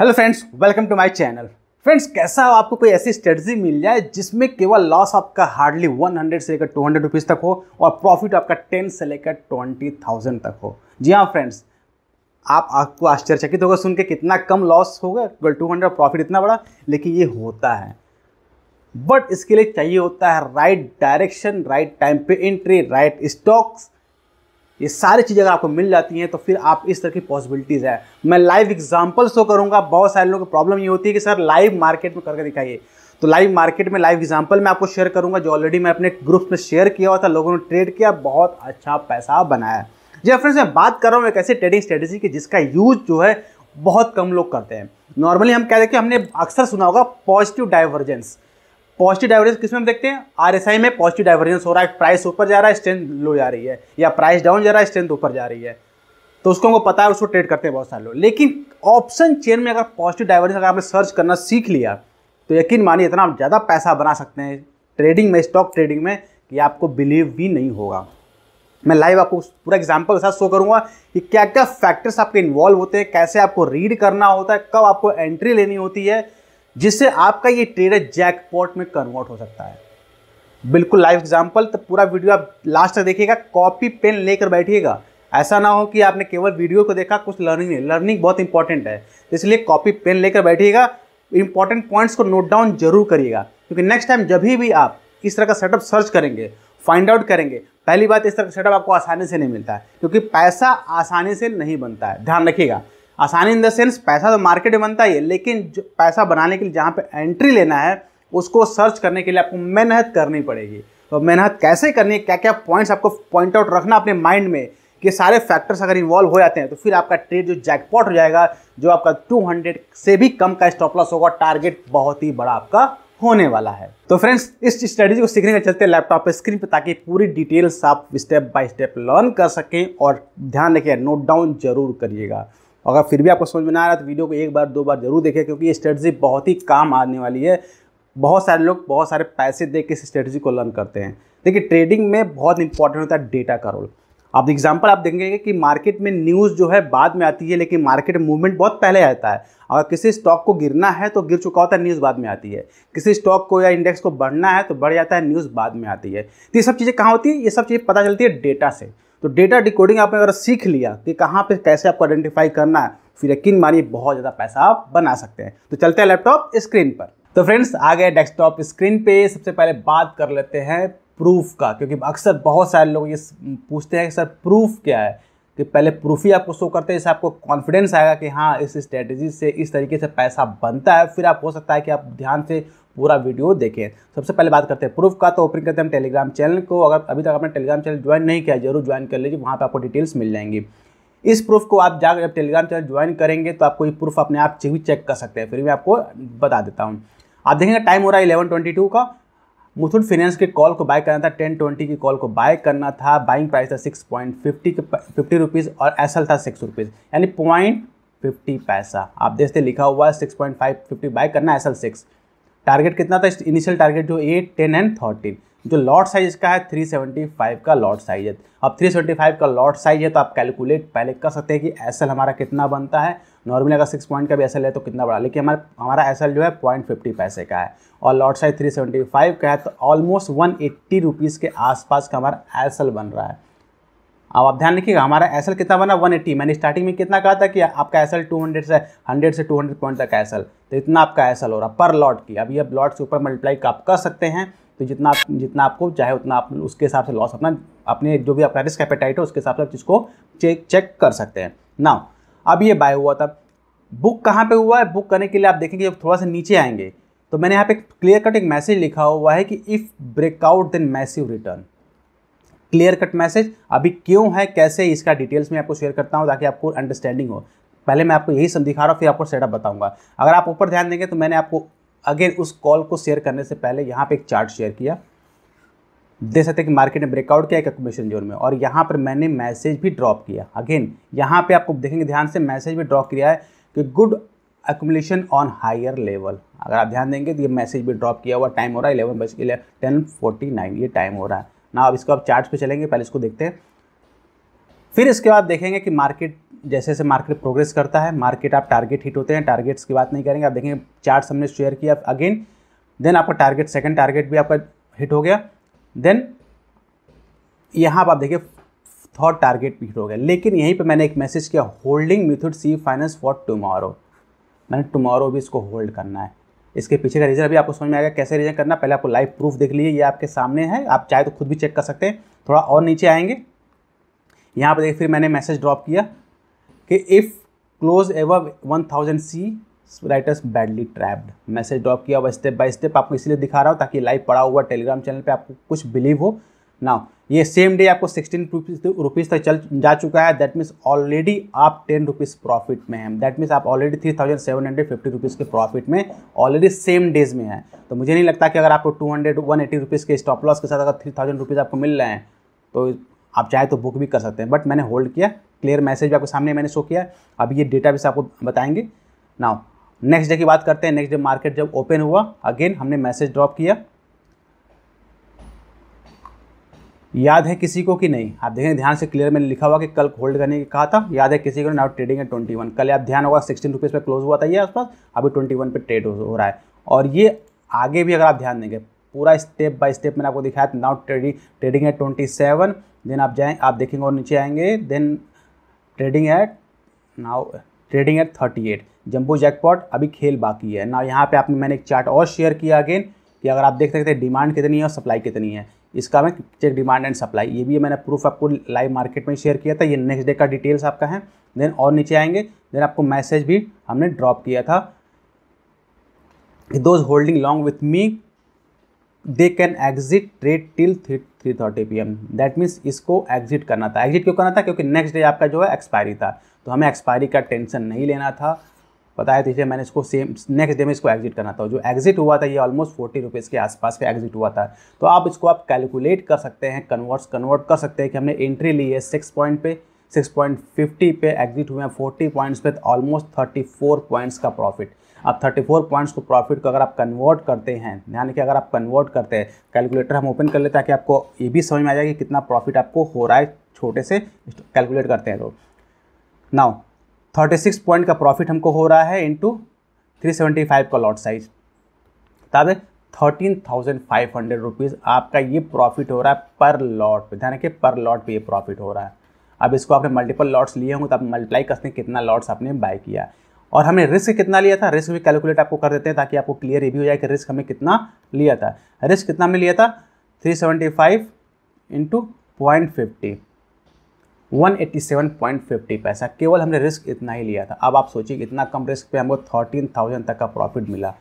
Hello friends welcome to my channel friends कैसा हो आपको कोई ऐसी स्ट्रेटजी मिल जाए जिसमें केवल लॉस आपका हार्डली 100 से लेकर 200 हंड्रेड तक हो और प्रॉफिट आपका 10 से लेकर 20,000 तक हो जी हाँ फ्रेंड्स आप आपको आश्चर्यचकित होगा सुन के कितना कम लॉस होगा केवल टू प्रॉफिट इतना बड़ा लेकिन ये होता है बट इसके लिए चाहिए होता है राइट डायरेक्शन राइट टाइम पे एंट्री राइट स्टॉक्स ये सारी चीज़ें अगर आपको मिल जाती हैं तो फिर आप इस तरह की पॉसिबिलिटीज़ है मैं लाइव एग्जाम्पल शो करूँगा बहुत सारे लोगों की प्रॉब्लम ये होती है कि सर लाइव मार्केट में करके दिखाइए तो लाइव मार्केट में लाइव एग्जाम्पल मैं आपको शेयर करूंगा जो ऑलरेडी मैं अपने ग्रुप में शेयर किया हुआ था लोगों ने ट्रेड किया बहुत अच्छा पैसा बनाया जी फ्रेंड्स हाँ मैं बात कर रहा हूँ एक ऐसी ट्रेडिंग स्ट्रेटेजी की जिसका यूज जो है बहुत कम लोग करते हैं नॉर्मली हम कहते हैं कि हमने अक्सर सुना होगा पॉजिटिव डाइवर्जेंस पॉजिटिव डाइवर्जेंस किस में हम देखते हैं आरएसआई में पॉजिटिव डाइवर्जेंस हो रहा है प्राइस ऊपर जा रहा है स्ट्रेंथ लो जा रही है या प्राइस डाउन जा रहा है स्ट्रेंथ ऊपर जा रही है तो उसको हमको पता है उसको ट्रेड करते हैं बहुत सारे लोग लेकिन ऑप्शन चेन में अगर पॉजिटिव डाइवर्जेंस अगर आपने सर्च करना सीख लिया तो यकीन मानिए इतना आप ज़्यादा पैसा बना सकते हैं ट्रेडिंग में स्टॉक ट्रेडिंग में कि आपको बिलीव भी नहीं होगा मैं लाइव आपको पूरा एग्जाम्पल के साथ शो करूंगा कि क्या क्या फैक्टर्स आपके इन्वॉल्व होते हैं कैसे आपको रीड करना होता है कब आपको एंट्री लेनी होती है जिससे आपका ये ट्रेड जैकपॉट में कन्वर्ट हो सकता है बिल्कुल लाइव एग्जाम्पल तो पूरा वीडियो आप लास्ट तक देखिएगा कॉपी पेन लेकर बैठिएगा ऐसा ना हो कि आपने केवल वीडियो को देखा कुछ लर्निंग नहीं लर्निंग बहुत इंपॉर्टेंट है इसलिए कॉपी पेन लेकर बैठिएगा इंपॉर्टेंट पॉइंट्स को नोट डाउन जरूर करिएगा क्योंकि नेक्स्ट टाइम जब भी आप इस तरह का सेटअप सर्च करेंगे फाइंड आउट करेंगे पहली बात इस तरह का सेटअप आपको आसानी से नहीं मिलता है क्योंकि पैसा आसानी से नहीं बनता है ध्यान रखिएगा आसानी इन द सेंस पैसा तो मार्केट में बनता ही है लेकिन जो पैसा बनाने के लिए जहाँ पे एंट्री लेना है उसको सर्च करने के लिए आपको मेहनत करनी पड़ेगी तो मेहनत कैसे करनी है क्या क्या पॉइंट्स आपको पॉइंट आउट रखना अपने माइंड में कि सारे फैक्टर्स अगर इन्वॉल्व हो जाते हैं तो फिर आपका ट्रेड जो जैकपॉट हो जाएगा जो आपका 200 से भी कम का स्टॉप लॉस होगा टारगेट बहुत ही बड़ा आपका होने वाला है तो फ्रेंड्स इस स्ट्रेटेजी को सीखने के चलते लैपटॉप पर स्क्रीन पर ताकि पूरी डिटेल्स आप स्टेप बाय स्टेप लर्न कर सकें और ध्यान रखिए नोट डाउन जरूर करिएगा अगर फिर भी आपको समझ में ना आ रहा है तो वीडियो को एक बार दो बार जरूर देखें क्योंकि ये स्ट्रेटजी बहुत ही काम आने वाली है बहुत सारे लोग बहुत सारे पैसे दे के इस स्ट्रेटजी को लर्न करते हैं देखिए ट्रेडिंग में बहुत इंपॉर्टेंट होता है डेटा का रोल आप एग्जाम्पल आप देखेंगे कि मार्केट में न्यूज़ जो है बाद में आती है लेकिन मार्केट मूवमेंट बहुत पहले आता है अगर किसी स्टॉक को गिरना है तो गिर चुका होता है न्यूज़ बाद में आती है किसी स्टॉक को या इंडेक्स को बढ़ना है तो बढ़ जाता है न्यूज़ बाद में आती है तो ये सब चीज़ें कहाँ होती है ये सब चीज़ें पता चलती है डेटा से तो डेटा डिकोडिंग आपने अगर सीख लिया कि कहाँ पे कैसे आपको आइडेंटिफाई करना है फिर यकीन मानिए बहुत ज़्यादा पैसा आप बना सकते हैं तो चलते हैं लैपटॉप स्क्रीन पर तो फ्रेंड्स आ गए डेस्कटॉप स्क्रीन पे सबसे पहले बात कर लेते हैं प्रूफ का क्योंकि अक्सर बहुत सारे लोग ये पूछते हैं कि सर प्रूफ क्या है कि पहले प्रूफ ही आपको शो करते हैं इससे आपको कॉन्फिडेंस आएगा कि हाँ इस स्ट्रेटजी से इस तरीके से पैसा बनता है फिर आप हो सकता है कि आप ध्यान से पूरा वीडियो देखें सबसे पहले बात करते हैं प्रूफ का तो ओपन करते हैं हम टेलीग्राम चैनल को अगर अभी तक आपने टेलीग्राम चैनल ज्वाइन नहीं किया जरूर ज्वाइन कर लीजिए वहाँ पर आपको डिटेल्स मिल जाएंगी इस प्रूफ को आप जाकर जब टेलीग्राम चैनल ज्वाइन करेंगे तो आपको ये प्रूफ अपने आप भी चेक कर सकते हैं फिर मैं आपको बता देता हूँ आप देखेंगे टाइम हो रहा है इलेवन ट्वेंटी टू का मुथूट फाइनेंस के कॉल को बाय करना था टेन ट्वेंटी की कॉल को बाय करना था बाइंग प्राइस था सिक्स पॉइंट फिफ्टी के फिफ्टी रुपीज़ और एसल था सिक्स रुपीज़ यानी पॉइंट फिफ्टी पैसा आप देखते लिखा हुआ है six point five fifty buy करना एसल सिक्स टारगेट कितना था इनिशियल टारगेट जो एट टेन एंड थर्टीन जो लॉट साइज का है थ्री सेवेंटी फाइव का लॉट साइज है अब थ्री सेवेंटी फाइव का लॉट साइज है तो आप कैलकुलेट पहले कर सकते हैं कि एसल हमारा कितना बनता है नॉर्मली अगर सिक्स पॉइंट का भी एस है तो कितना बड़ा लेकिन हमारा हमारा एस जो है पॉइंट फिफ्टी पैसे का है और lot size three seventy five का है तो ऑलमोस्ट वन एट्टी रुपीज़ के आसपास का हमारा एस बन रहा है अब आप ध्यान रखिएगा हमारा एस कितना बना वन एट्टी मैंने स्टार्टिंग में कितना कहा था कि आपका एस हंड्रेड से हंड्रेड से टू हंड्रेड पॉइंट तक एस तो इतना आपका एस हो रहा पर लॉट की अभी आप लॉट से ऊपर मल्टीप्लाई आप कर सकते हैं तो जितना आप जितना आपको चाहे उतना आप उसके हिसाब से लॉस अपना अपने जो भी आपका रिस्क एपेटाइट है उसके हिसाब से आप को चेक चेक कर सकते हैं नाउ अब ये बाय हुआ था बुक कहाँ पे हुआ है बुक करने के लिए आप देखेंगे जब थोड़ा सा नीचे आएंगे तो मैंने यहाँ पे क्लियर कट एक मैसेज लिखा हुआ है कि if breakout then massive return clear cut message अभी क्यों है कैसे इसका डिटेल्स में आपको शेयर करता हूँ ताकि आपको अंडरस्टैंडिंग हो पहले मैं आपको यही सब दिखा रहा हूँ फिर आपको सेटअप बताऊँगा अगर आप ऊपर ध्यान देंगे तो मैंने आपको अगेन उस कॉल को शेयर करने से पहले यहाँ पे एक चार्ट शेयर किया दे सकते हैं कि मार्केट ने ब्रेकआउट किया एक एक्मेशन जोन में और यहाँ पर मैंने मैसेज भी ड्रॉप किया अगेन यहाँ पे आपको देखेंगे ध्यान से मैसेज भी ड्रॉप किया है कि good accumulation on higher level अगर आप ध्यान देंगे तो ये मैसेज भी ड्रॉप किया हुआ टाइम हो रहा है इलेवन बज के टेन फोर्टी नाइन ये टाइम हो रहा है ना अब इसको आप चार्ट पे चलेंगे पहले इसको देखते हैं फिर इसके बाद देखेंगे कि मार्केट जैसे जैसे मार्केट प्रोग्रेस करता है मार्केट आप टारगेट हिट होते हैं टारगेट्स की बात नहीं करेंगे आप देखेंगे चार्ट हमने शेयर किया अगेन देन आपका टारगेट सेकंड टारगेट भी आपका हिट हो गया देन यहाँ पर आप देखिए थॉट टारगेट पीरियड हो गया लेकिन यहीं पे मैंने एक मैसेज किया होल्डिंग मेथड सी फाइनेंस फॉर टुमारो मैंने टुमारो भी इसको होल्ड करना है इसके पीछे का रीज़न अभी आपको समझ में आएगा कैसे रीजन करना पहले आपको लाइव प्रूफ देख लीजिए ये आपके सामने है आप चाहे तो खुद भी चेक कर सकते हैं थोड़ा और नीचे आएंगे यहाँ पर देखिए फिर मैंने मैसेज ड्रॉप किया कि if close above one thousand CE writers badly trapped message drop किया हुआ स्टेप बाय स्टेप आपको इसलिए दिखा रहा हूँ ताकि लाइव पड़ा हुआ टेलीग्राम चैनल पे आपको कुछ बिलीव हो ना ये सेम डे आपको सिक्सटीन रुपीज़ तक चल जा चुका है दैट मीन्स ऑलरेडी आप टेन रुपीज़ प्रॉफिट में हैं दैट मीन्स आप already three thousand seven hundred fifty rupees के प्रॉफिट में ऑलरेडी सेम डेज में है तो मुझे नहीं लगता कि अगर आपको two hundred one eighty rupees के स्टॉप लॉस के साथ अगर थ्री थाउजेंड रुपीज़ आपको मिल रहे हैं तो आप चाहे तो बुक भी कर सकते हैं बट मैंने होल्ड किया क्लियर मैसेज भी आपके सामने मैंने शो किया अब ये डेटा भी आपको बताएंगे नाउ नेक्स्ट डे की बात करते हैं नेक्स्ट डे मार्केट जब ओपन हुआ अगेन हमने मैसेज ड्रॉप किया याद है किसी को कि नहीं आप देखें ध्यान से क्लियर मैंने लिखा हुआ कि कल होल्ड करने की कहा था याद है किसी को नाउ ट्रेडिंग है ट्वेंटी वन कल आप ध्यान होगा सिक्सटीन रुपीज़ पर क्लोज हुआ था ये आसपास अभी ट्वेंटी वन पर ट्रेड हो रहा है और ये आगे भी अगर आप ध्यान देंगे पूरा स्टेप बाय स्टेप मैंने आपको दिखाया था नाउ ट्रेडिंग ट्रेडिंग है ट्वेंटी सेवन देन आप जाएँ आप देखेंगे और नीचे आएंगे then trading at now trading at thirty eight jumbo jackpot अभी खेल बाकी है ना यहाँ पे आपने मैंने एक चार्ट और शेयर किया अगेन कि अगर आप देख सकते हैं डिमांड कितनी है और सप्लाई कितनी है इसका मैं चेक डिमांड एंड सप्लाई ये भी मैंने प्रूफ आपको लाइव मार्केट में शेयर किया था ये नेक्स्ट डे का डिटेल्स आपका है देन और नीचे आएंगे देन आपको मैसेज भी हमने ड्रॉप किया था those holding long with me they can exit trade till three three thirty P M that means इसको एग्जिट करना था एग्जिट क्यों करना था क्योंकि नेक्स्ट डे आपका जो है एक्सपायरी था तो हमें एक्सपायरी का टेंशन नहीं लेना था बताया तो इसलिए मैंने इसको सेम नेक्स्ट डे में इसको एग्जिट करना था जो एग्जिट हुआ था ये ऑलमोस्ट फोर्टी रुपीज़ के आसपास का एग्जिट हुआ था तो आप इसको आप कैलकुलेट कर सकते हैं कन्वर्ट्स कन्वर्ट कर सकते हैं कि हमने एंट्री ली है सिक्स पॉइंट पे सिक्स पॉइंट फिफ्टी पे एग्जिट हुए हैं फोर्टी पॉइंट्स पे ऑलमोस्ट थर्टी फोर पॉइंट्स का प्रॉफिट अब फोर पॉइंट्स को प्रॉफिट को अगर आप कन्वर्ट करते हैं यानी कि अगर आप कन्वर्ट करते हैं कैलकुलेटर हम ओपन कर लेते हैं कि आपको ये भी समझ में आ जाएगा कि कितना प्रॉफिट आपको हो रहा है छोटे से कैलकुलेट करते हैं तो नाउ थर्टी सिक्स पॉइंट का प्रॉफिट हमको हो रहा है इंटू थ्री सेवेंटी फाइव का लॉट साइज ताबे thirteen thousand five hundred rupees आपका ये प्रॉफिट हो रहा है पर लॉट पे ध्यान रखिए पर लॉट पे ये प्रॉफिट हो रहा है अब इसको आपने मल्टीपल लॉट्स लिए होंगे तो आप मल्टीप्लाई करते हैं कितना लॉट्स आपने बाय किया और हमने रिस्क कितना लिया था रिस्क भी कैलकुलेट आपको कर देते हैं ताकि आपको क्लियर ये भी हो जाए कि रिस्क हमें कितना लिया था रिस्क कितना हमने लिया था three seventy five into point fifty 187.50 पैसा केवल हमने रिस्क इतना ही लिया था अब आप सोचिए इतना कम रिस्क पे हमको थर्टीन थाउजेंड तक का प्रॉफिट मिला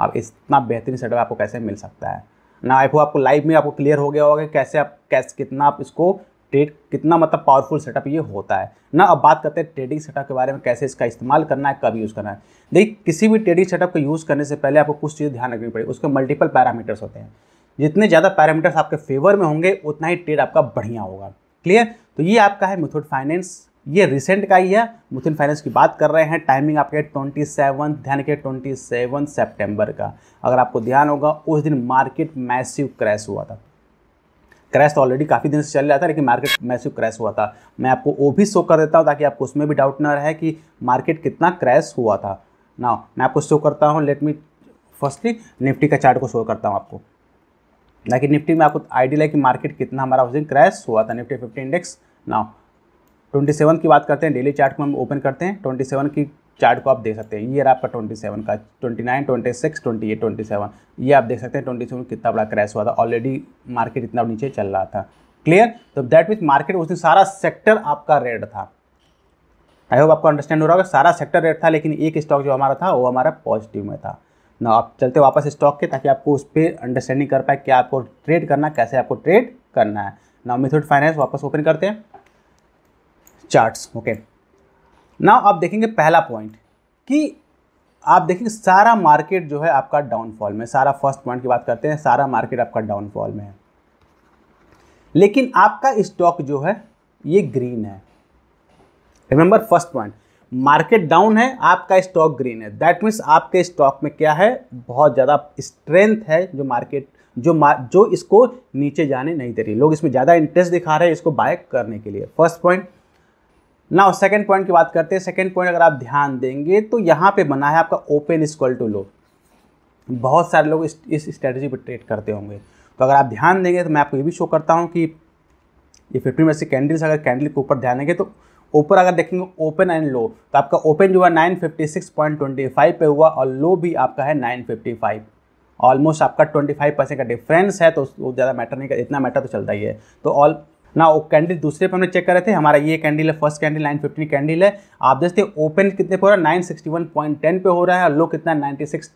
अब इतना बेहतरीन सेटअप आपको कैसे मिल सकता है ना आई आपको लाइव में आपको क्लियर हो गया होगा कैसे आप कैसे कितना आप इसको ट्रेड कितना मतलब पावरफुल सेटअप ये होता है ना अब बात करते हैं ट्रेडिंग सेटअप के बारे में कैसे इसका इस्तेमाल करना है कब यूज़ करना है देखिए किसी भी ट्रेडिंग सेटअप को यूज़ करने से पहले आपको कुछ चीज़ ध्यान रखनी पड़ेगी उसके मल्टीपल पैरामीटर्स होते हैं जितने ज़्यादा पैरामीटर्स आपके फेवर में होंगे उतना ही ट्रेड आपका बढ़िया होगा क्लियर तो ये आपका है मुथुट फाइनेंस ये रिसेंट का ही है मुथुट फाइनेंस की बात कर रहे हैं टाइमिंग आपके ट्वेंटी सेवन ध्यान के ट्वेंटी सेवन सेप्टेम्बर का अगर आपको ध्यान होगा उस दिन मार्केट मैसिव क्रैश हुआ था क्रैश तो ऑलरेडी काफ़ी दिन से चल रहा था लेकिन मार्केट मैसिव क्रैश हुआ था मैं आपको वो भी शो कर देता हूँ ताकि आपको उसमें भी डाउट ना रहे कि मार्केट कितना क्रैश हुआ था ना मैं आपको शो करता हूँ लेट मी फर्स्टली निफ्टी का चार्ट को शो करता हूँ आपको ना कि निफ्टी में आपको आइडिया है कि मार्केट कितना हमारा उस दिन क्रैश हुआ था निफ्टी फिफ्टी इंडेक्स नाउ 27 की बात करते हैं डेली चार्ट को हम ओपन करते हैं 27 की चार्ट को आप देख सकते हैं ये रहा आपका 27 का 29, 26, 28, 27 ये आप देख सकते हैं 27 कितना बड़ा क्रैश हुआ था ऑलरेडी मार्केट इतना नीचे चल रहा था क्लियर तो दैट मीन मार्केट उस दिन सारा सेक्टर आपका रेड था आई होप आपको अंडरस्टैंड हो रहा होगा सारा सेक्टर रेड था लेकिन एक स्टॉक जो हमारा था वो हमारा पॉजिटिव में था ना आप चलते वापस स्टॉक के ताकि आपको उस पर अंडरस्टैंडिंग कर पाए क्या आपको ट्रेड करना कैसे आपको ट्रेड करना है ना मेथड फाइनेंस वापस ओपन करते हैं चार्ट्स ओके नाउ आप देखेंगे पहला पॉइंट कि आप देखेंगे सारा मार्केट जो है आपका डाउनफॉल में सारा फर्स्ट पॉइंट की बात करते हैं सारा मार्केट आपका डाउनफॉल में है लेकिन आपका स्टॉक जो है ये ग्रीन है remember first point market down है आपका स्टॉक ग्रीन है दैट मीन्स आपके स्टॉक में क्या है बहुत ज़्यादा स्ट्रेंथ है जो मार्केट जो मार, जो इसको नीचे जाने नहीं दे रही लोग इसमें ज़्यादा इंटरेस्ट दिखा रहे हैं इसको बाय करने के लिए फर्स्ट पॉइंट ना सेकेंड पॉइंट की बात करते हैं सेकेंड पॉइंट अगर आप ध्यान देंगे तो यहाँ पे बना है आपका ओपन स्क्वल टू लो बहुत सारे लोग इस इस स्ट्रेटजी पर ट्रेड करते होंगे तो अगर आप ध्यान देंगे तो मैं आपको ये भी शो करता हूँ कि ये फिफ्टी में से कैंडल्स अगर कैंडल के ऊपर ध्यान देंगे तो ऊपर अगर देखेंगे ओपन एंड लो तो आपका ओपन जो है nine fifty six point twenty five पे हुआ और लो भी आपका है नाइन फिफ्टी फाइव ऑलमोस्ट आपका ट्वेंटी फाइव परसेंट का डिफरेंस है तो ज़्यादा मैटर नहीं कर इतना मैटर तो चलता ही है तो ऑल ना वो कैंडल दूसरे पे हमने चेक कर रहे थे हमारा ये कैंडल है first candle nine fifty candle है आप देखते हैं ओपन कितने पे हो रहा है nine sixty one point ten पे हो रहा है और लो कितना नाइन्टी सिक्स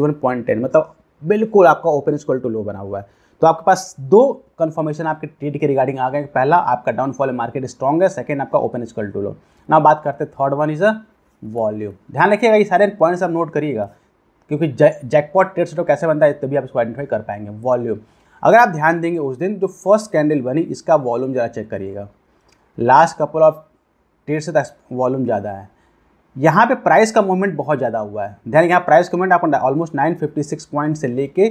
मतलब बिल्कुल आपका ओपन स्कोल टू लो बना हुआ है तो आपके पास दो कन्फर्मेशन आपके ट्रेड के रिगार्डिंग आ गए पहला आपका डाउनफॉल मार्केट स्ट्रॉग है सेकेंड आपका ओपन स्कोल टू लो ना बात करते third one is a volume ध्यान रखिएगा ये सारे पॉइंट्स आप नोट करिएगा क्योंकि जैकपॉट ट्रेड सेटअप कैसे बनता है तभी आप इसको आइडेंटिफाई कर पाएंगे वॉल्यूम अगर आप ध्यान देंगे उस दिन जो फर्स्ट कैंडल बनी इसका वॉल्यूम ज़रा चेक करिएगा लास्ट कपल ऑफ डेढ़ से वॉल्यूम ज़्यादा है यहाँ पे प्राइस का मूवमेंट बहुत ज़्यादा हुआ है ध्यान यहाँ प्राइस का मूवमेंट आपको almost nine fifty six point से लेके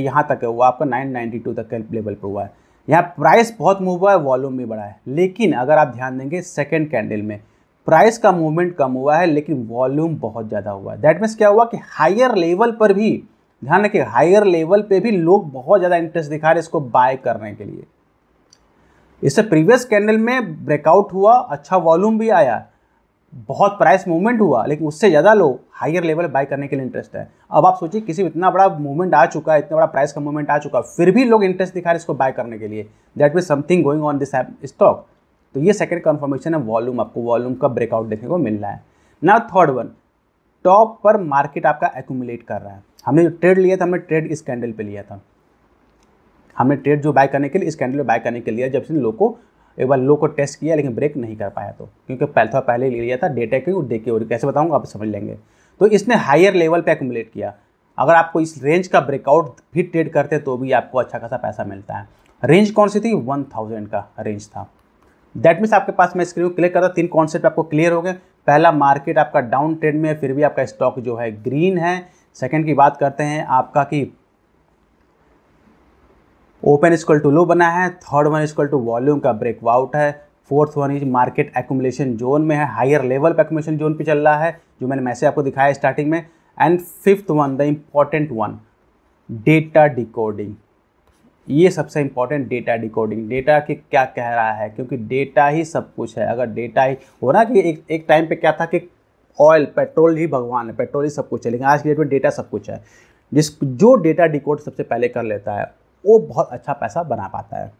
यहाँ तक हुआ आपका नाइन नाइन्टी टू तक के लेवल पर हुआ है यहाँ प्राइस बहुत मूव हुआ है वॉल्यूम भी बढ़ा है लेकिन अगर आप ध्यान देंगे सेकेंड कैंडल में प्राइस का मूवमेंट कम हुआ है लेकिन वॉल्यूम बहुत ज़्यादा हुआ है दैट मीन्स क्या हुआ कि हायर लेवल पर भी ध्यान रखिए हायर लेवल पे भी लोग बहुत ज़्यादा इंटरेस्ट दिखा रहे हैं इसको बाय करने के लिए इससे प्रीवियस कैंडल में ब्रेकआउट हुआ अच्छा वॉल्यूम भी आया बहुत प्राइस मूवमेंट हुआ लेकिन उससे ज़्यादा लोग हायर लेवल बाय करने के लिए इंटरेस्ट है अब आप सोचिए किसी में इतना बड़ा मूवमेंट आ चुका है इतना बड़ा प्राइस का मूवमेंट आ चुका है फिर भी लोग इंटरेस्ट दिखा रहे हैं इसको बाय करने के लिए that we something going on this stock तो ये सेकंड कंफर्मेशन है वॉल्यूम आपको वॉल्यूम का ब्रेकआउट देखने को मिल रहा है ना थर्ड वन टॉप पर मार्केट आपका एक्यूमुलेट कर रहा है हमने जो ट्रेड लिया था हमने ट्रेड इस कैंडल पे लिया था हमने ट्रेड जो बाय करने के लिए इस कैंडल पे बाय करने के लिए जब से लो को एक बार लो को टेस्ट किया लेकिन ब्रेक नहीं कर पाया तो क्योंकि पहले पहले ले लिया था डेटा के डे के और कैसे बताऊँगा आप समझ लेंगे तो इसने हायर लेवल पर एकुमुलेट किया अगर आपको इस रेंज का ब्रेकआउट भी ट्रेड करते तो भी आपको अच्छा खासा पैसा मिलता है रेंज कौन सी थी वन थाउजेंड का रेंज था दैट मीन्स आपके पास मैं स्क्रीन क्लिक करता तीन कॉन्सेप्ट आपको क्लियर हो गए पहला मार्केट आपका डाउन ट्रेंड में है फिर भी आपका स्टॉक जो है ग्रीन है सेकेंड की बात करते हैं आपका कि ओपन इजक्वल टू लो बना है third one is equal to volume का ब्रेकआउट है fourth one is market accumulation zone में है हायर लेवल पर एकुमुलेशन जोन पे चल रहा है जो मैंने मैसेज आपको दिखाया स्टार्टिंग में and fifth one the important one data decoding ये सबसे इम्पॉर्टेंट डेटा डिकोडिंग डेटा के क्या कह रहा है क्योंकि डेटा ही सब कुछ है अगर डेटा ही हो ना कि एक एक टाइम पे क्या था कि ऑयल पेट्रोल ही भगवान है पेट्रोल ही सब कुछ है लेकिन आज के डेट में डेटा सब कुछ है जिस जो डेटा डिकोड सबसे पहले कर लेता है वो बहुत अच्छा पैसा बना पाता है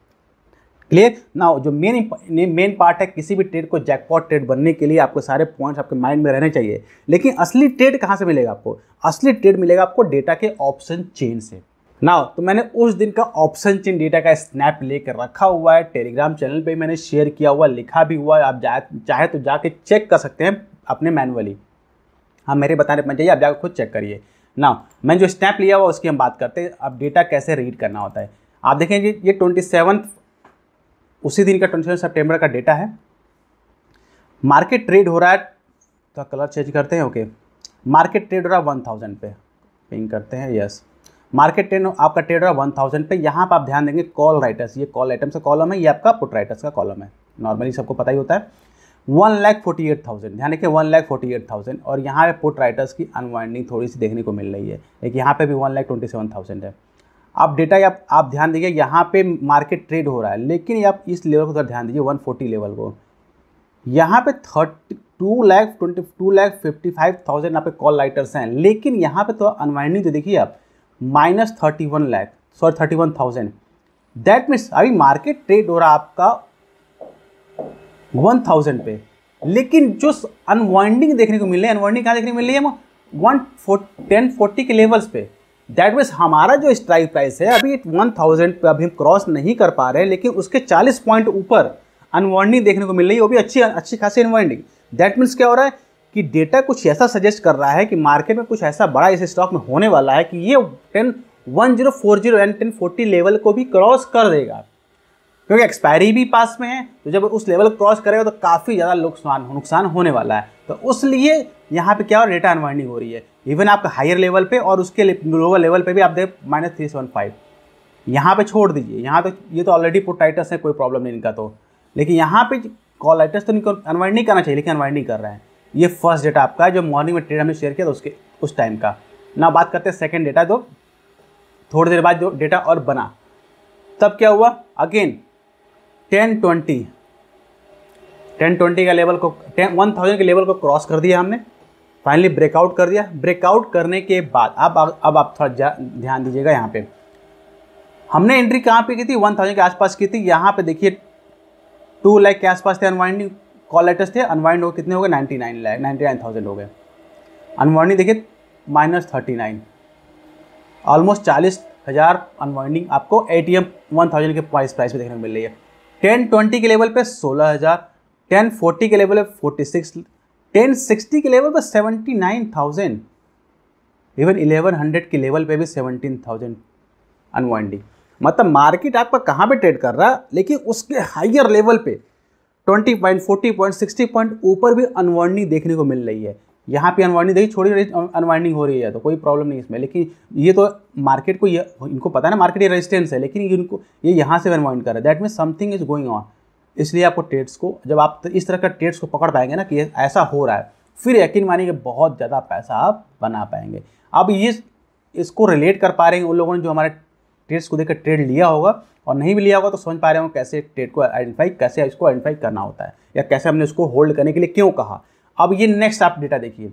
क्लियर ना जो मेन मेन पार्ट है किसी भी ट्रेड को जैकपॉट ट्रेड बनने के लिए आपको सारे पॉइंट्स आपके माइंड में रहने चाहिए लेकिन असली ट्रेड कहाँ से मिलेगा आपको असली ट्रेड मिलेगा आपको डेटा के ऑप्शन चेन से नाउ तो मैंने उस दिन का ऑप्शन चेन डेटा का स्नैप लेकर रखा हुआ है टेलीग्राम चैनल पे मैंने शेयर किया हुआ लिखा भी हुआ है आप जाए चाहे तो जाके चेक कर सकते हैं अपने मैनुअली हाँ मेरे बताने पर चाहिए आप जाकर खुद चेक करिए नाउ मैंने जो स्नैप लिया हुआ उसकी हम बात करते हैं अब डेटा कैसे रीड करना होता है आप देखेंगे ये ट्वेंटी उसी दिन का ट्वेंटी सेप्टेम्बर का डेटा है मार्केट ट्रेड हो रहा है तो कलर चेंज करते हैं ओके मार्केट ट्रेड हो रहा है वन थाउजेंड पे पिंग करते हैं यस yes. मार्केट ट्रेन आपका ट्रेड रहा वन थाउजेंड पे यहाँ पर आप ध्यान देंगे कॉल राइटर्स ये कॉल आइटम्स का कॉलम है ये आपका पुट राइटर्स का कॉलम है नॉर्मली सबको पता ही होता है one lakh forty eight thousand ध्यान रखिए one lakh forty eight thousand और यहाँ पे पुट राइटर्स की अनवाइंडिंग थोड़ी सी देखने को मिल रही है एक यहाँ पे भी one lakh twenty seven thousand है आप डेटा आप आप ध्यान दीजिए यहाँ पे मार्केट ट्रेड हो रहा है लेकिन आप इस लेवल को ध्यान दीजिए वन फोर्टी लेवल को यहाँ पे thirty two lakh twenty two lakh fifty five thousand यहाँ पे कॉल राइटर्स हैं लेकिन यहाँ पे तो अनवाइंडिंग तो देखिए आप minus thirty one lakh sorry thirty one thousand that means अभी मार्केट ट्रेड हो रहा आपका वन थाउजेंड पे लेकिन जो अनवाइंडिंग देखने को मिल रही है अनवाइंडिंग कहाँ देखने को मिल रही है हम वन टेन फोर्टी के लेवल्स पे दैट मीन्स हमारा जो स्ट्राइक प्राइस है अभी वन थाउजेंड पर अभी हम क्रॉस नहीं कर पा रहे हैं लेकिन उसके चालीस पॉइंट ऊपर अनवाइंडिंग देखने को मिल रही है वो भी अच्छी अच्छी खासी अनवाइंडिंग दैट मीन्स क्या हो रहा है कि डेटा कुछ ऐसा सजेस्ट कर रहा है कि मार्केट में कुछ ऐसा बड़ा इस स्टॉक में होने वाला है कि ये ten one zero four zero and ten forty level को भी क्रॉस कर देगा क्योंकि एक्सपायरी भी पास में है तो जब उस लेवल को क्रॉस करेगा तो काफ़ी ज़्यादा नुकसान नुकसान होने वाला है तो उस लिए यहाँ पे क्या हो डेटा अनवाइंडिंग हो रही है इवन आपका हायर लेवल पे और उसके लोअर लेवल पे भी आप देख माइनस थ्री सेवन फाइव यहाँ पर छोड़ दीजिए यहाँ तो ये तो ऑलरेडी पोटाइटस है कोई प्रॉब्लम नहीं इनका तो लेकिन यहाँ पर कॉल आइटर्स तो अनवाइंड नहीं करना चाहिए लेकिन अनवाइंडिंग कर रहे हैं ये फर्स्ट डेटा आपका जो मॉर्निंग में ट्रेड हमने शेयर किया था उसके उस टाइम का ना बात करते हैं सेकेंड डेटा जो थोड़ी देर बाद जो डेटा और बना तब क्या हुआ again ten twenty ten twenty का लेवल को टेन वन थाउजेंड के लेवल को क्रॉस कर दिया हमने फाइनली ब्रेकआउट कर दिया ब्रेकआउट करने के बाद अब अब आप थोड़ा ध्यान दीजिएगा यहाँ पे हमने एंट्री कहाँ पे की थी वन थाउजेंड के आसपास की थी यहाँ पे देखिए टू लैख के आसपास थे अनवाइंडिंग कॉल लेटर्स थे अनवाइंड हो कितने हो गए ninety nine lakh ninety nine thousand हो गए अनवाइंडिंग देखिए माइनस थर्टी नाइन ऑलमोस्ट चालीस हज़ार अनवाइंडिंग आपको A T M one thousand के प्राइस प्राइस में देखने को मिल रही है टेन ट्वेंटी के लेवल पे सोलह हज़ार टेन फोर्टी के लेवल पे फोर्टी सिक्स टेन सिक्सटी के लेवल पे seventy nine thousand even eleven hundred के लेवल पे भी सेवनटीन थाउजेंड अनवाइंडिंग मतलब मार्केट आपका कहाँ पे ट्रेड कर रहा है लेकिन उसके हाइयर लेवल पे twenty point forty point sixty point ऊपर भी अनवर्णिंग देखने को मिल रही है यहाँ पे अनवर्णिंग देखिए छोटी छोटी अनवर्णिंग हो रही है तो कोई प्रॉब्लम नहीं इसमें लेकिन ये तो मार्केट को ये इनको पता है ना मार्केट ये रेजिस्टेंस है लेकिन इनको ये यहाँ से अनवाइंड कर रहा है that mean something is going on इसलिए आपको ट्रेड्स को जब आप इस तरह का ट्रेड्स को पकड़ पाएंगे ना कि ऐसा हो रहा है फिर यकीन मानिए बहुत ज़्यादा पैसा आप बना पाएंगे अब ये इसको रिलेट कर पा रहे हैं उन लोगों ने जो हमारे ट्रेड्स को देखकर ट्रेड लिया होगा और नहीं भी लिया होगा तो समझ पा रहे हो कैसे ट्रेड को आइडेंटिफाई कैसे इसको आइडेंटिफाई करना होता है या कैसे हमने उसको होल्ड करने के लिए क्यों कहा अब ये नेक्स्ट आप डेटा देखिए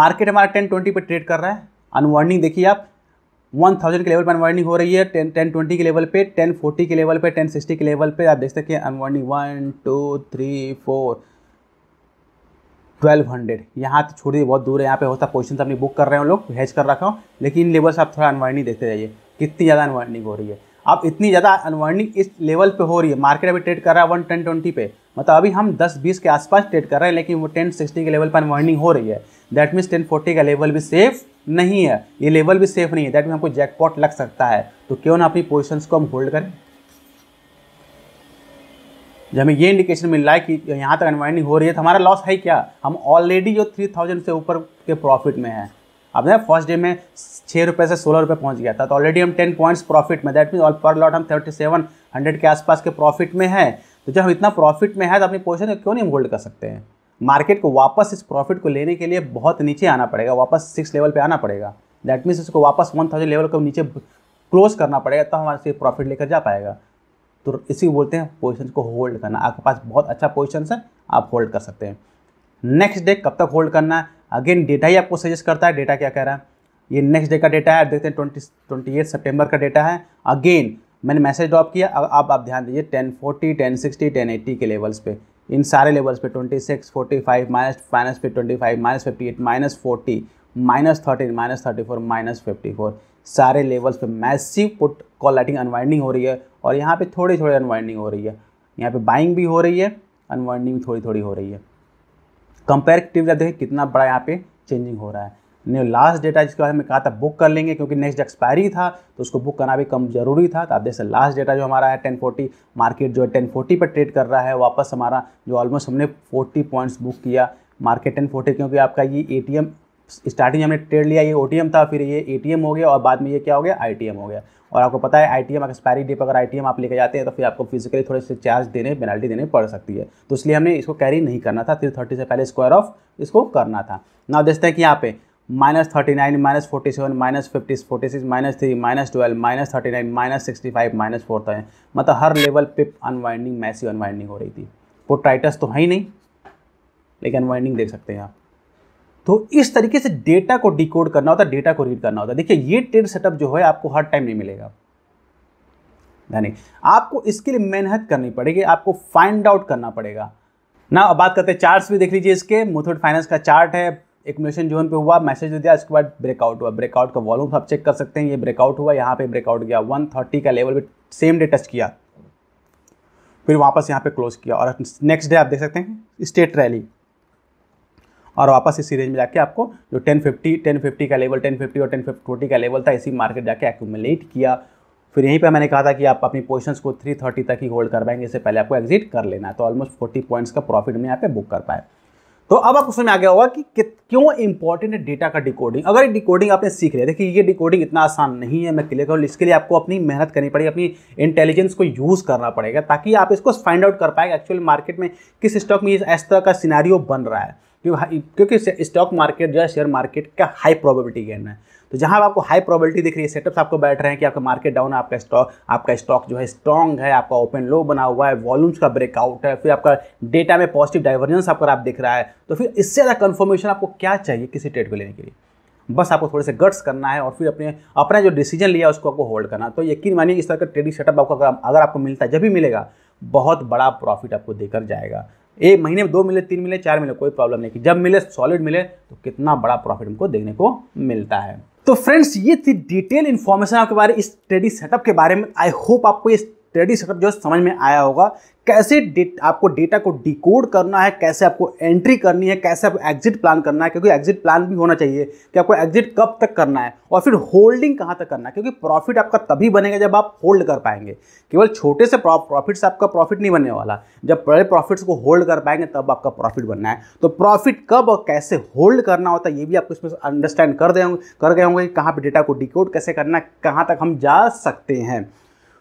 मार्केट हमारा टेन ट्वेंटी पर ट्रेड कर रहा है अनवर्निंग देखिए आप वन थाउजेंड के लेवल पर अनवर्निंग हो रही है टेन टेन ट्वेंटी के लेवल पे टेन फोर्टी के लेवल पे टेन सिक्सटी के लेवल पे आप देख सकते हैं unwinding one two three four twelve hundred यहाँ तो छोड़िए बहुत दूर है यहाँ पे होता क्वेश्चन तो अपनी बुक कर रहे हो लोग भेज कर रखा हूँ लेकिन इन लेवल से आप थोड़ा अनवर्निंग देखते जाइए कितनी ज़्यादा अनवर्निंग हो रही है अब इतनी ज़्यादा अनवर्निंग इस लेवल पे हो रही है मार्केट अभी ट्रेड कर रहा है वन टेन ट्वेंटी पे मतलब अभी हम दस बीस के आसपास ट्रेड कर रहे हैं लेकिन वो टेन सिक्सटी के लेवल पर अनवर्निंग हो रही है दैट मीन्स टेन फोर्टी का लेवल भी सेफ नहीं है ये लेवल भी सेफ नहीं है दैट मीन हमको जैकपॉट लग सकता है तो क्यों ना अपनी पोजिशन को हम होल्ड करें जब हमें ये इंडिकेशन मिल रहा है कि यहाँ तक अनवाइंडिंग हो रही है तो हमारा लॉस है क्या हम ऑलरेडी जो थ्री थाउजेंड से ऊपर के प्रॉफिट में है ना फर्स्ट डे में छः रुपये से सोलह रुपये पहुँच गया था तो ऑलरेडी हम टेन पॉइंट्स प्रॉफिट में दैट मीन ऑल पर लॉट हम थर्टी सेवन हंड्रेड के आसपास के प्रॉफिट में है तो जब हम इतना प्रॉफिट में है तो अपनी पोजिशन को क्यों नहीं होल्ड कर सकते हैं मार्केट को वापस इस प्रॉफिट को लेने के लिए बहुत नीचे आना पड़ेगा वापस सिक्स लेवल पर आना पड़ेगा दैट मीन्स उसको वापस वन थाउजेंड लेवल को नीचे क्लोज करना पड़ेगा तब तो हमारे से प्रॉफिट लेकर जा पाएगा तो इसी बोलते हैं पोजिशन को होल्ड करना आपके पास बहुत अच्छा पोजिशन है आप होल्ड कर सकते हैं नेक्स्ट डे कब तक होल्ड करना है अगेन डेटा ही आपको सजेस्ट करता है डेटा क्या कह रहा है ये नेक्स्ट डे का डेटा है आप देखते हैं ट्वेंटी ट्वेंटी एट सेप्टेम्बर का डेटा है अगेन मैंने मैसेज ड्रॉप किया अब आप ध्यान दीजिए ten forty ten sixty ten eighty के लेवल्स पे इन सारे लेवल्स पे twenty six forty five minus minus फिर twenty five minus fifty eight minus forty minus thirteen minus thirty four minus fifty four सारे लेवल्स पे massive put call writing unwinding हो रही है और यहाँ पे थोड़ी थोड़ी अनवाइंडिंग हो रही है यहाँ पे बाइंग भी हो रही है अनवाइंडिंग भी थोड़ी थोड़ी हो रही है कंपेरेटिव देखें कितना बड़ा यहाँ पे चेंजिंग हो रहा है ने लास्ट डेटा जिसके बारे में कहा था बुक कर लेंगे क्योंकि नेक्स्ट एक्सपायरी था तो उसको बुक करना भी कम जरूरी था तो आप देख सकते लास्ट डेटा जो हमारा है टेन फोर्टी मार्केट जो है टेन फोर्टी पर ट्रेड कर रहा है वापस हमारा जो ऑलमोस्ट हमने फोर्टी पॉइंट्स बुक किया मार्केट टेन फोर्टी क्योंकि आपका ये ए स्टार्टिंग हमने ट्रेड लिया ये ओ था फिर ये ए हो गया और बाद में ये क्या हो गया आई हो गया और आपको पता है I T M expiry date पर अगर आई आप लेके जाते हैं तो फिर आपको फिजिकली थोड़े से चार्ज देने पेनल्टी देने पड़ सकती है तो इसलिए हमने इसको कैरी नहीं करना था थ्री थर्टी से पहले स्क्वायर ऑफ इसको करना था ना देखते हैं कि यहाँ पे minus thirty nine minus forty seven minus fifty forty six minus three minus twelve minus thirty nine minus sixty five minus four था मतलब हर लेवल पे अनवाइंडिंग मैसी अनवाइंडिंग हो रही थी पोट्राइटस तो है ही नहीं लेकिन अनवाइंडिंग देख सकते हैं आप तो इस तरीके से डेटा को डिकोड करना होता है डेटा को रीड करना होता है देखिए ये ट्रेड सेटअप जो है आपको हर टाइम नहीं मिलेगा यानी आपको इसके लिए मेहनत करनी पड़ेगी आपको फाइंड आउट करना पड़ेगा ना अब बात करते हैं चार्ट्स भी देख लीजिए इसके मुथुट फाइनेंस का चार्ट है एक्मुलेशन जोन पे हुआ मैसेज दे दिया इसके बाद ब्रेकआउट हुआ ब्रेकआउट का वॉल्यूम आप चेक कर सकते हैं ये ब्रेकआउट हुआ यहाँ पे ब्रेकआउट गया थर्टी का लेवल भी सेम डे टच किया फिर वापस यहाँ पे क्लोज किया और नेक्स्ट डे आप देख सकते हैं स्टेट रैली और वापस इसी रेंज में जाके आपको जो 1050 1050 का लेवल 1050 और फोर्टी का लेवल था इसी मार्केट जाके एक्यूमुलेट किया फिर यहीं पे मैंने कहा था कि आप अपनी पोजिशन को 330 तक ही होल्ड कर पाएंगे इससे पहले आपको एग्जिट कर लेना है तो ऑलमोस्ट 40 पॉइंट्स का प्रॉफिट हमने यहाँ पे बुक कर पाया तो अब आपको समझ आ गया होगा कि, क्यों इंपॉर्टेंट है डेटा का डिकोडिंग अगर ये डिकोडिंग आपने सीख लिया देखिए ये डिकोडिंग इतना आसान नहीं है मैं क्लियर करूँ इसके लिए आपको अपनी मेहनत करनी पड़ेगी अपनी इंटेलिजेंस को यूज़ करना पड़ेगा ताकि आप इसको फाइंड आउट कर पाएगा एक्चुअली मार्केट में किस स्टॉक में इस तरह का सिनारियो बन रहा है क्योंकि स्टॉक मार्केट जो है शेयर मार्केट का हाई प्रोबेबिलिटी गेम है तो जहां आपको हाई प्रोबेबिलिटी दिख रही है सेटअप्स आपको बैठ रहे हैं कि आपका मार्केट डाउन है आपका स्टॉक आपका स्टॉक जो है स्ट्रॉन्ग है आपका ओपन लो बना हुआ है वॉल्यूम्स का ब्रेकआउट है फिर आपका डेटा में पॉजिटिव डाइवर्जेंस आपका आप दिख रहा है तो फिर इससे ज़्यादा कन्फर्मेशन आपको क्या चाहिए किसी ट्रेड को लेने के लिए बस आपको थोड़े से गट्स करना है और फिर अपने अपना जो डिसीजन लिया उसको आपको होल्ड करना तो यकीन मानिए इस तरह का ट्रेडिंग सेटअप आपको अगर आपको मिलता है जब भी मिलेगा बहुत बड़ा प्रॉफिट आपको देकर जाएगा एक महीने में दो मिले तीन मिले चार मिले कोई प्रॉब्लम नहीं कि जब मिले सॉलिड मिले तो कितना बड़ा प्रॉफिट हमको देखने को मिलता है तो फ्रेंड्स ये थी डिटेल इन्फॉर्मेशन आपके बारे इस ट्रेडिंग सेटअप के बारे में आई होप आपको इस स्टडी सेटअप जो समझ में आया होगा कैसे डेट आपको डेटा को डिकोड करना है कैसे आपको एंट्री करनी है कैसे आपको एग्जिट प्लान करना है क्योंकि एग्जिट प्लान भी होना चाहिए कि आपको एग्जिट कब तक करना है और फिर होल्डिंग कहाँ तक करना है क्योंकि प्रॉफिट आपका तभी बनेगा जब आप होल्ड कर पाएंगे केवल छोटे से प्रॉफिट से आपका प्रॉफिट नहीं बनने वाला जब बड़े प्रॉफिट्स को होल्ड कर पाएंगे तब आपका प्रॉफिट बनना है तो प्रॉफिट कब और कैसे होल्ड करना होता है ये भी आपको इसमें अंडरस्टैंड कर दे कर गए होंगे कहाँ पर डेटा को डिकोड कैसे करना है कहाँ तक हम जा सकते हैं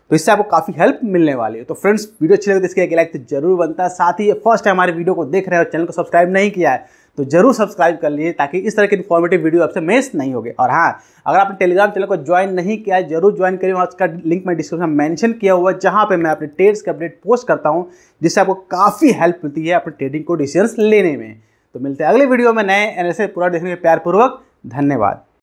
तो इससे आपको काफ़ी हेल्प मिलने वाली है तो फ्रेंड्स वीडियो अच्छी लगे तो इसके एक लाइक तो जरूर बनता है साथ ही फर्स्ट टाइम हमारे वीडियो को देख रहे हो चैनल को सब्सक्राइब नहीं किया है तो जरूर सब्सक्राइब कर लीजिए ताकि इस तरह के इन्फॉर्मेटिव वीडियो आपसे मिस नहीं होगी और हाँ अगर आपने टेलीग्राम चैनल को ज्वाइन नहीं किया है जरूर ज्वाइन करिए वहाँ उसका लिंक मैं डिस्क्रिप्शन में मेंशन किया हुआ है जहाँ पे मैं अपने ट्रेड्स के अपडेट पोस्ट करता हूँ जिससे आपको काफ़ी हेल्प मिलती है अपने ट्रेडिंग को डिसीजन लेने में तो मिलते हैं अगले वीडियो में नए एन पूरा देखने के प्यार पूर्वक धन्यवाद